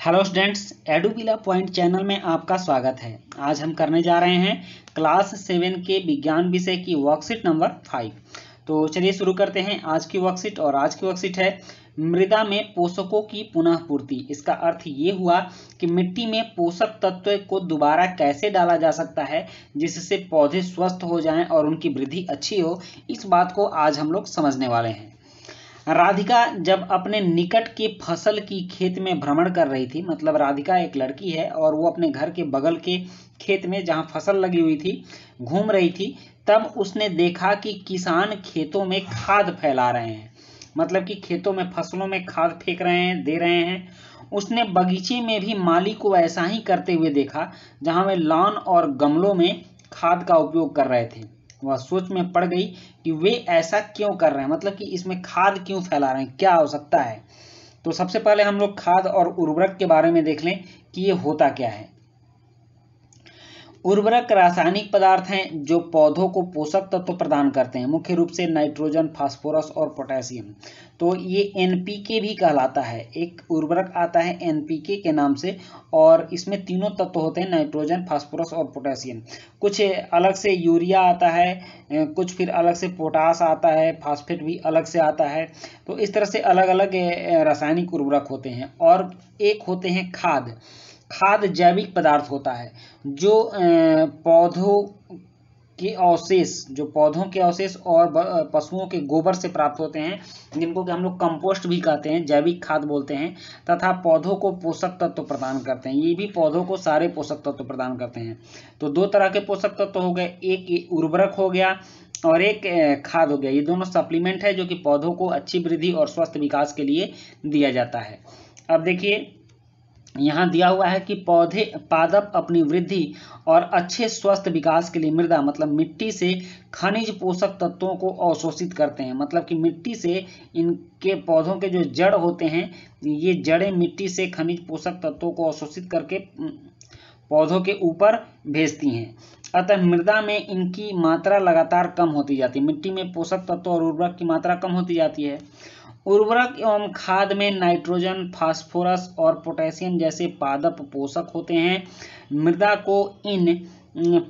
hello students एडुबिला point channel में आपका स्वागत है आज हम करने जा रहे हैं क्लास सेवन के विज्ञान विषय की वर्कशीट नंबर फाइव तो चलिए शुरू करते हैं आज की वर्कशीट और आज की वर्कशीट है मृदा में पोषकों की पुनः पूर्ति इसका अर्थ ये हुआ कि मिट्टी में पोषक तत्व को दोबारा कैसे डाला जा सकता है जिससे पौधे स्वस्थ हो जाएं और उनकी वृद्धि अच्छी हो इस बात को आज हम लोग समझने वाले हैं राधिका जब अपने निकट के फसल की खेत में भ्रमण कर रही थी मतलब राधिका एक लड़की है और वो अपने घर के बगल के खेत में जहाँ फसल लगी हुई थी घूम रही थी तब उसने देखा कि किसान खेतों में खाद फैला रहे हैं मतलब कि खेतों में फसलों में खाद फेंक रहे हैं दे रहे हैं उसने बगीचे में भी माली को ऐसा ही करते हुए देखा जहाँ वे लॉन और गमलों में खाद का उपयोग कर रहे थे वह सोच में पड़ गई कि वे ऐसा क्यों कर रहे हैं मतलब कि इसमें खाद क्यों फैला रहे हैं क्या हो सकता है तो सबसे पहले हम लोग खाद और उर्वरक के बारे में देख लें कि ये होता क्या है उर्वरक रासायनिक पदार्थ हैं जो पौधों को पोषक तत्व प्रदान करते हैं मुख्य रूप से नाइट्रोजन फास्फोरस और पोटेशियम तो ये एनपीके भी कहलाता है एक उर्वरक आता है एनपीके के नाम से और इसमें तीनों तत्व होते हैं नाइट्रोजन फास्फोरस और पोटेशियम कुछ अलग से यूरिया आता है कुछ फिर अलग से पोटास आता है फास्फेट भी अलग से आता है तो इस तरह से अलग अलग रासायनिक उर्वरक होते हैं और एक होते हैं खाद खाद जैविक पदार्थ होता है जो पौधों के अवशेष जो पौधों के अवशेष और पशुओं के गोबर से प्राप्त होते हैं जिनको कि हम लोग कंपोस्ट भी कहते हैं जैविक खाद बोलते हैं तथा पौधों को पोषक तत्व प्रदान करते हैं ये भी पौधों को सारे पोषक तत्व प्रदान करते हैं तो दो तरह के पोषक तत्व हो गए एक उर्वरक हो गया और एक खाद हो गया ये दोनों सप्लीमेंट है जो कि पौधों को अच्छी वृद्धि और स्वस्थ विकास के लिए दिया जाता है अब देखिए यहाँ दिया हुआ है कि पौधे पादप अपनी वृद्धि और अच्छे स्वस्थ विकास के लिए मृदा मतलब मिट्टी से खनिज पोषक तत्वों को अवशोषित करते हैं मतलब कि मिट्टी से इनके पौधों के जो जड़ होते हैं ये जड़ें मिट्टी से खनिज पोषक तत्वों को अवशोषित करके पौधों के ऊपर भेजती हैं अतः मृदा में इनकी मात्रा लगातार कम होती जाती है मिट्टी में पोषक तत्व और उर्वरक की मात्रा कम होती जाती है उर्वरक एवं खाद में नाइट्रोजन फास्फोरस और पोटेशियम जैसे पादप पोषक होते हैं मृदा को इन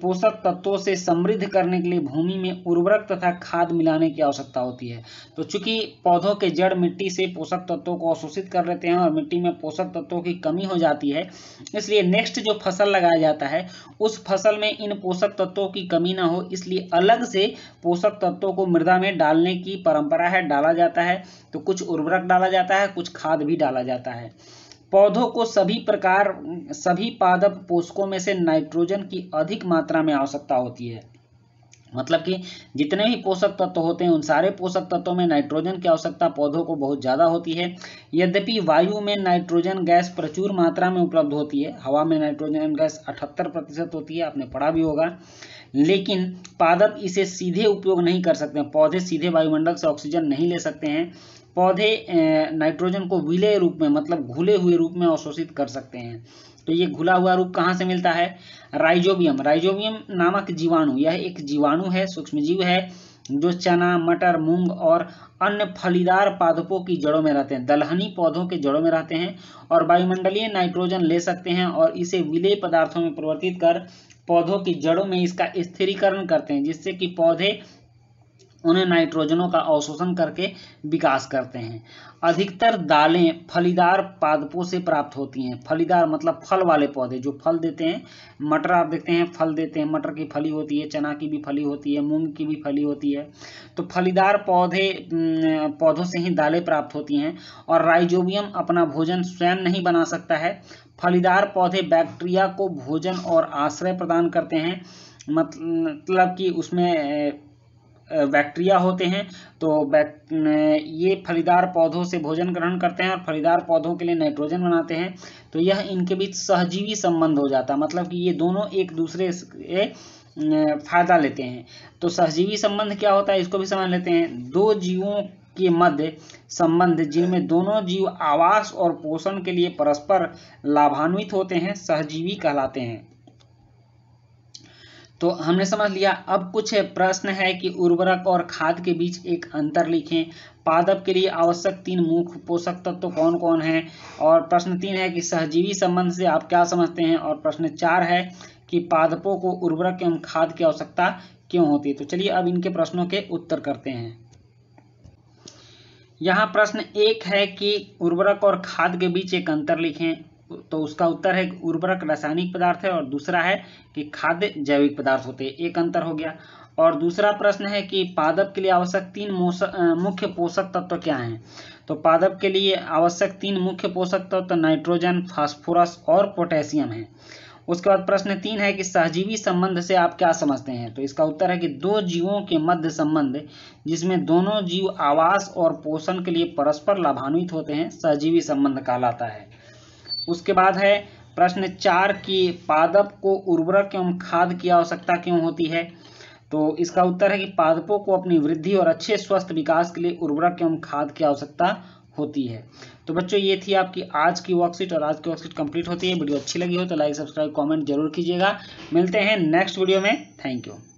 पोषक तत्वों से समृद्ध करने के लिए भूमि में उर्वरक तथा खाद मिलाने की आवश्यकता होती है तो चूंकि पौधों के जड़ मिट्टी से पोषक तत्वों को अवशोषित कर लेते हैं और मिट्टी में पोषक तत्वों की कमी हो जाती है इसलिए नेक्स्ट जो फसल लगाया जाता है उस फसल में इन पोषक तत्वों की कमी ना हो इसलिए अलग से पोषक तत्वों को मृदा में डालने की परंपरा है डाला जाता है तो कुछ उर्वरक डाला जाता है कुछ खाद भी डाला जाता है पौधों को सभी प्रकार सभी पादप पोषकों में से नाइट्रोजन की अधिक मात्रा में आवश्यकता होती है मतलब कि जितने भी पोषक तत्व होते हैं उन सारे पोषक तत्वों में नाइट्रोजन की आवश्यकता पौधों को बहुत ज़्यादा होती है यद्यपि वायु में नाइट्रोजन गैस प्रचुर मात्रा में उपलब्ध होती है हवा में नाइट्रोजन गैस अठहत्तर प्रतिशत होती है आपने पढ़ा भी होगा लेकिन पादप इसे सीधे उपयोग नहीं कर सकते पौधे सीधे वायुमंडल से ऑक्सीजन नहीं ले सकते हैं पौधे नाइट्रोजन को विलय रूप में मतलब घुले हुए रूप में अवशोषित कर सकते हैं तो ये घुला हुआ रूप कहाँ से मिलता है राइजोबियम राइजोबियम नामक जीवाणु यह एक जीवाणु है सूक्ष्म जीव है जो चना मटर मूंग और अन्य फलीदार पादपों की जड़ों में रहते हैं दलहनी पौधों के जड़ों में रहते हैं और वायुमंडलीय नाइट्रोजन ले सकते हैं और इसे विलेय पदार्थों में परिवर्तित कर पौधों की जड़ों में इसका स्थिरीकरण करते हैं जिससे कि पौधे उन्हें नाइट्रोजनों का अवशोषण करके विकास करते हैं अधिकतर दालें फलीदार पादपों से प्राप्त होती हैं फलीदार मतलब फल वाले पौधे जो फल देते हैं मटर आप देखते हैं फल देते हैं मटर की फली होती है चना की भी फली होती है मूंग की भी फली होती है तो फलीदार पौधे पौधों से ही दालें प्राप्त होती हैं और राइजोबियम अपना भोजन स्वयं नहीं बना सकता है फलीदार पौधे बैक्टीरिया को भोजन और आश्रय प्रदान करते हैं मतलब कि उसमें बैक्टीरिया होते हैं तो ये फलीदार पौधों से भोजन ग्रहण करते हैं और फलीदार पौधों के लिए नाइट्रोजन बनाते हैं तो यह इनके बीच सहजीवी संबंध हो जाता है मतलब कि ये दोनों एक दूसरे से फायदा लेते हैं तो सहजीवी संबंध क्या होता है इसको भी समझ लेते हैं दो जीवों के मध्य संबंध जिनमें दोनों जीव आवास और पोषण के लिए परस्पर लाभान्वित होते हैं सहजीवी कहलाते हैं तो हमने समझ लिया अब कुछ प्रश्न है कि उर्वरक और खाद के बीच एक अंतर लिखें पादप के लिए आवश्यक तीन मुख्य पोषक तत्व तो कौन कौन है और प्रश्न तीन है कि सहजीवी संबंध से आप क्या समझते हैं और प्रश्न चार है कि पादपों को उर्वरक एवं खाद की आवश्यकता क्यों होती है तो चलिए अब इनके प्रश्नों के उत्तर करते हैं यहाँ प्रश्न एक है कि उर्वरक और खाद के बीच एक अंतर लिखें तो उसका उत्तर है उर्वरक रासायनिक पदार्थ है और दूसरा है कि खाद्य जैविक पदार्थ होते हैं एक अंतर हो गया और दूसरा प्रश्न है कि पादप के लिए आवश्यक तीन मुख्य पोषक तत्व क्या हैं तो पादप के लिए आवश्यक तीन मुख्य पोषक तत्व नाइट्रोजन फास्फोरस और पोटेशियम है उसके बाद प्रश्न तीन है कि सहजीवी संबंध से आप क्या समझते हैं तो इसका उत्तर है कि दो जीवों के मध्य संबंध जिसमें दोनों जीव आवास और पोषण के लिए परस्पर लाभान्वित होते हैं सहजीवी संबंध कहलाता है उसके बाद है प्रश्न चार की पादप को उर्वरक एवं खाद की आवश्यकता क्यों होती है तो इसका उत्तर है कि पादपों को अपनी वृद्धि और अच्छे स्वस्थ विकास के लिए उर्वरक एवं खाद की आवश्यकता होती है तो बच्चों ये थी आपकी आज की वर्कशीट और आज की वर्कशीट कंप्लीट होती है वीडियो अच्छी लगी हो तो लाइक सब्सक्राइब कमेंट जरूर कीजिएगा मिलते हैं नेक्स्ट वीडियो में थैंक यू